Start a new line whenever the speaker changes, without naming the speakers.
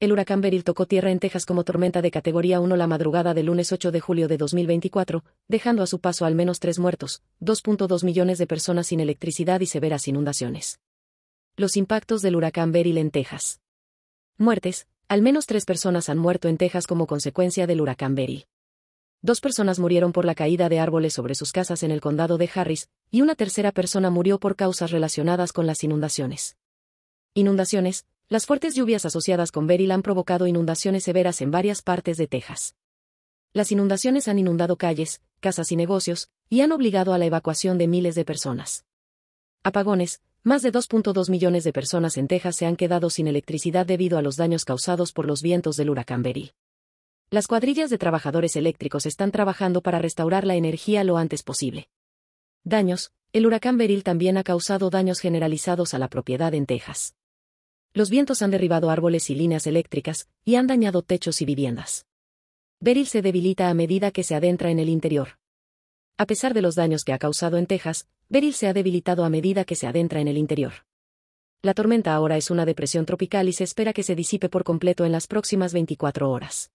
El huracán Beryl tocó tierra en Texas como tormenta de categoría 1 la madrugada del lunes 8 de julio de 2024, dejando a su paso al menos tres muertos, 2.2 millones de personas sin electricidad y severas inundaciones. Los impactos del huracán Beryl en Texas. Muertes, al menos tres personas han muerto en Texas como consecuencia del huracán Beryl. Dos personas murieron por la caída de árboles sobre sus casas en el condado de Harris, y una tercera persona murió por causas relacionadas con las inundaciones. Inundaciones, las fuertes lluvias asociadas con Beryl han provocado inundaciones severas en varias partes de Texas. Las inundaciones han inundado calles, casas y negocios, y han obligado a la evacuación de miles de personas. Apagones, más de 2.2 millones de personas en Texas se han quedado sin electricidad debido a los daños causados por los vientos del huracán Beryl. Las cuadrillas de trabajadores eléctricos están trabajando para restaurar la energía lo antes posible. Daños, el huracán Beryl también ha causado daños generalizados a la propiedad en Texas. Los vientos han derribado árboles y líneas eléctricas, y han dañado techos y viviendas. Beryl se debilita a medida que se adentra en el interior. A pesar de los daños que ha causado en Texas, Beryl se ha debilitado a medida que se adentra en el interior. La tormenta ahora es una depresión tropical y se espera que se disipe por completo en las próximas 24 horas.